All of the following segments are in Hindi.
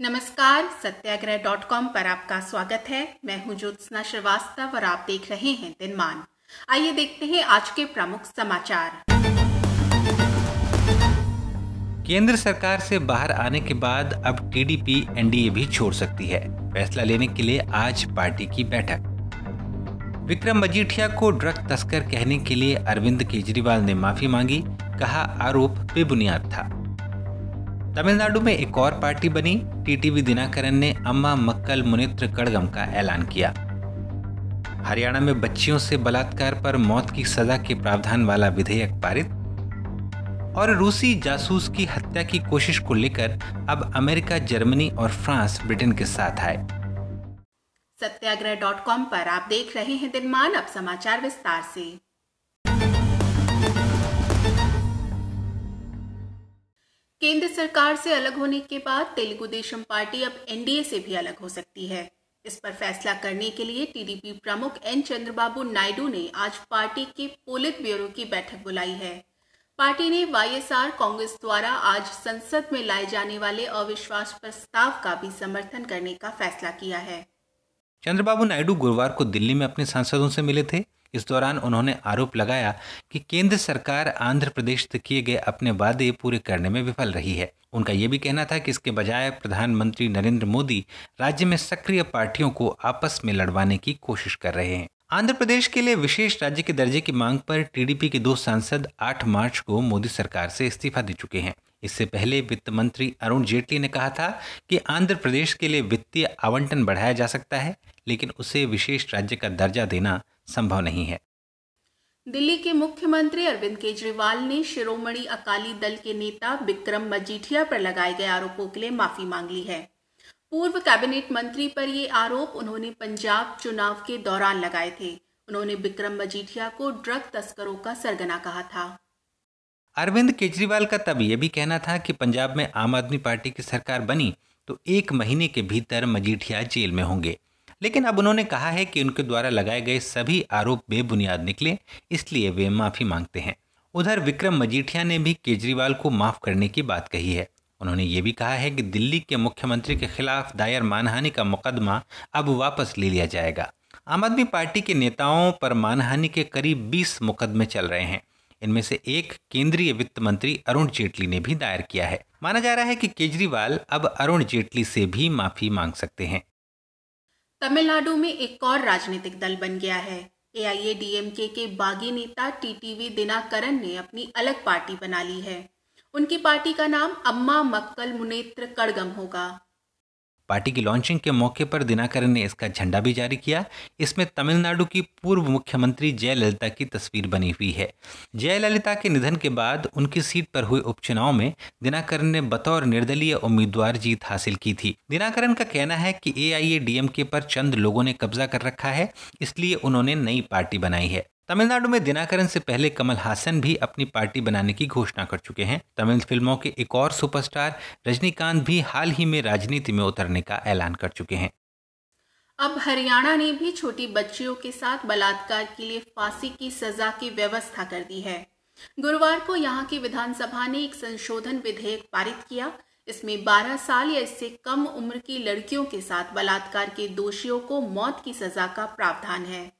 नमस्कार सत्याग्रह डॉट कॉम पर आपका स्वागत है मैं हूं ज्योत्सना श्रीवास्तव और आप देख रहे हैं दिनमान आइए देखते हैं आज के प्रमुख समाचार केंद्र सरकार से बाहर आने के बाद अब टीडीपी एनडीए भी छोड़ सकती है फैसला लेने के लिए आज पार्टी की बैठक विक्रम मजीठिया को ड्रग तस्कर कहने के लिए अरविंद केजरीवाल ने माफी मांगी कहा आरोप बेबुनियाद था तमिलनाडु में एक और पार्टी बनी टीटीवी दिनाकरन ने अम्मा मक्कल मुनित्र कड़गम का ऐलान किया हरियाणा में बच्चियों से बलात्कार पर मौत की सजा के प्रावधान वाला विधेयक पारित और रूसी जासूस की हत्या की कोशिश को लेकर अब अमेरिका जर्मनी और फ्रांस ब्रिटेन के साथ आए सत्याग्रह डॉट कॉम आप देख रहे हैं दिनमान अब समाचार विस्तार से सरकार से अलग होने के बाद तेलुगु देशम पार्टी अब एनडीए से भी अलग हो सकती है इस पर फैसला करने के लिए टीडीपी प्रमुख एन चंद्रबाबू नायडू ने आज पार्टी के पोलित ब्यूरो की बैठक बुलाई है पार्टी ने वाईएसआर कांग्रेस द्वारा आज संसद में लाए जाने वाले अविश्वास प्रस्ताव का भी समर्थन करने का फैसला किया है चंद्रबाबू नायडू गुरुवार को दिल्ली में अपने सांसदों से मिले थे इस दौरान उन्होंने आरोप लगाया कि केंद्र सरकार आंध्र प्रदेश से किए गए अपने वादे पूरे करने में विफल रही है उनका यह भी कहना था कि इसके बजाय प्रधानमंत्री नरेंद्र मोदी राज्य में सक्रिय पार्टियों को आपस में लड़वाने की कोशिश कर रहे हैं आंध्र प्रदेश के लिए विशेष राज्य के दर्जे की मांग पर टीडीपी के दो सांसद 8 मार्च को मोदी सरकार से इस्तीफा दे चुके हैं इससे पहले वित्त मंत्री अरुण जेटली ने कहा था कि आंध्र प्रदेश के लिए वित्तीय आवंटन बढ़ाया जा सकता है लेकिन उसे विशेष राज्य का दर्जा देना संभव नहीं है दिल्ली के मुख्यमंत्री अरविंद केजरीवाल ने शिरोमणि अकाली दल के नेता विक्रम मजीठिया पर लगाए गए आरोपों के लिए माफी मांग ली है पूर्व कैबिनेट मंत्री पर ये आरोप उन्होंने पंजाब चुनाव के दौरान लगाए थे उन्होंने विक्रम मजीठिया को ड्रग तस्करों का सरगना कहा था अरविंद केजरीवाल का तब यह भी कहना था कि पंजाब में आम आदमी पार्टी की सरकार बनी तो एक महीने के भीतर मजीठिया जेल में होंगे लेकिन अब उन्होंने कहा है कि उनके द्वारा लगाए गए सभी आरोप बेबुनियाद निकले इसलिए वे माफ़ी मांगते हैं उधर विक्रम मजीठिया ने भी केजरीवाल को माफ़ करने की बात कही है उन्होंने ये भी कहा है कि दिल्ली के मुख्यमंत्री के खिलाफ दायर मानहानि का मुकदमा अब वापस ले लिया जाएगा आम आदमी पार्टी के नेताओं पर मानहानि के करीब 20 मुकदमे चल रहे हैं इनमें से एक केंद्रीय वित्त मंत्री अरुण जेटली ने भी दायर किया है माना जा रहा है कि केजरीवाल अब अरुण जेटली से भी माफी मांग सकते हैं तमिलनाडु में एक और राजनीतिक दल बन गया है एआईएडीएमके के बागी नेता टीटीवी दिनाकरन ने अपनी अलग पार्टी बना ली है उनकी पार्टी का नाम अम्मा मक्कल मुनेत्र कड़गम होगा पार्टी की लॉन्चिंग के मौके पर दिनाकरन ने इसका झंडा भी जारी किया इसमें तमिलनाडु की पूर्व मुख्यमंत्री जयललिता की तस्वीर बनी हुई है जयललिता के निधन के बाद उनकी सीट पर हुए उपचुनाव में दिनाकरन ने बतौर निर्दलीय उम्मीदवार जीत हासिल की थी दिनाकरन का कहना है कि ए आई पर चंद लोगों ने कब्जा कर रखा है इसलिए उन्होंने नई पार्टी बनाई है तमिलनाडु में दिनाकरन से पहले कमल हासन भी अपनी पार्टी बनाने की घोषणा कर चुके हैं तमिल फिल्मों के एक और सुपरस्टार रजनीकांत भी हाल ही में राजनीति में उतरने का ऐलान कर चुके हैं अब हरियाणा ने भी छोटी बच्चियों के साथ बलात्कार के लिए फांसी की सजा की व्यवस्था कर दी है गुरुवार को यहाँ की विधानसभा ने एक संशोधन विधेयक पारित किया इसमें 12 साल या इससे कम उम्र की लड़कियों के साथ बलात्कार के दोषियों को मौत की सजा का प्रावधान है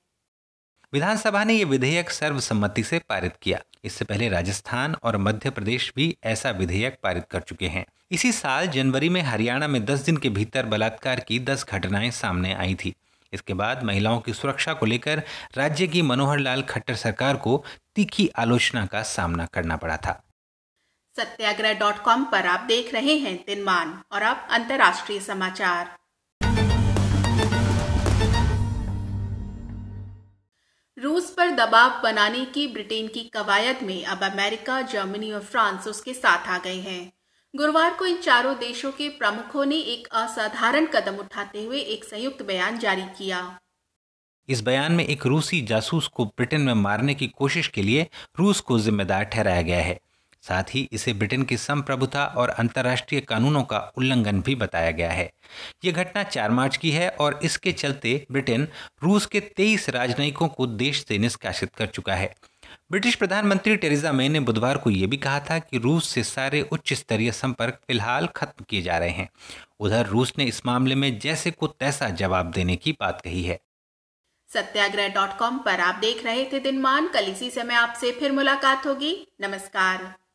विधानसभा ने यह विधेयक सर्वसम्मति से पारित किया इससे पहले राजस्थान और मध्य प्रदेश भी ऐसा विधेयक पारित कर चुके हैं इसी साल जनवरी में हरियाणा में 10 दिन के भीतर बलात्कार की 10 घटनाएं सामने आई थी इसके बाद महिलाओं की सुरक्षा को लेकर राज्य की मनोहर लाल खट्टर सरकार को तीखी आलोचना का सामना करना पड़ा था सत्याग्रह डॉट कॉम पर आप देख रहे हैं तिनमान और अब अंतर्राष्ट्रीय समाचार रूस पर दबाव बनाने की ब्रिटेन की कवायद में अब अमेरिका जर्मनी और फ्रांस उसके साथ आ गए हैं गुरुवार को इन चारों देशों के प्रमुखों ने एक असाधारण कदम उठाते हुए एक संयुक्त बयान जारी किया इस बयान में एक रूसी जासूस को ब्रिटेन में मारने की कोशिश के लिए रूस को जिम्मेदार ठहराया गया है साथ ही इसे ब्रिटेन की संप्रभुता और अंतर्राष्ट्रीय कानूनों का उल्लंघन भी बताया गया है यह घटना 4 मार्च की है और इसके चलते ब्रिटेन रूस के 23 राजनयिकों को देश से निष्कासित कर चुका है ब्रिटिश प्रधानमंत्री टेरेजा मे ने बुधवार को यह भी कहा था कि रूस से सारे उच्च स्तरीय संपर्क फिलहाल खत्म किए जा रहे हैं उधर रूस ने इस मामले में जैसे को तैसा जवाब देने की बात कही है सत्याग्रह डॉट कॉम पर आप देख रहे थे दिनमान कल इसी समय आपसे फिर मुलाकात होगी नमस्कार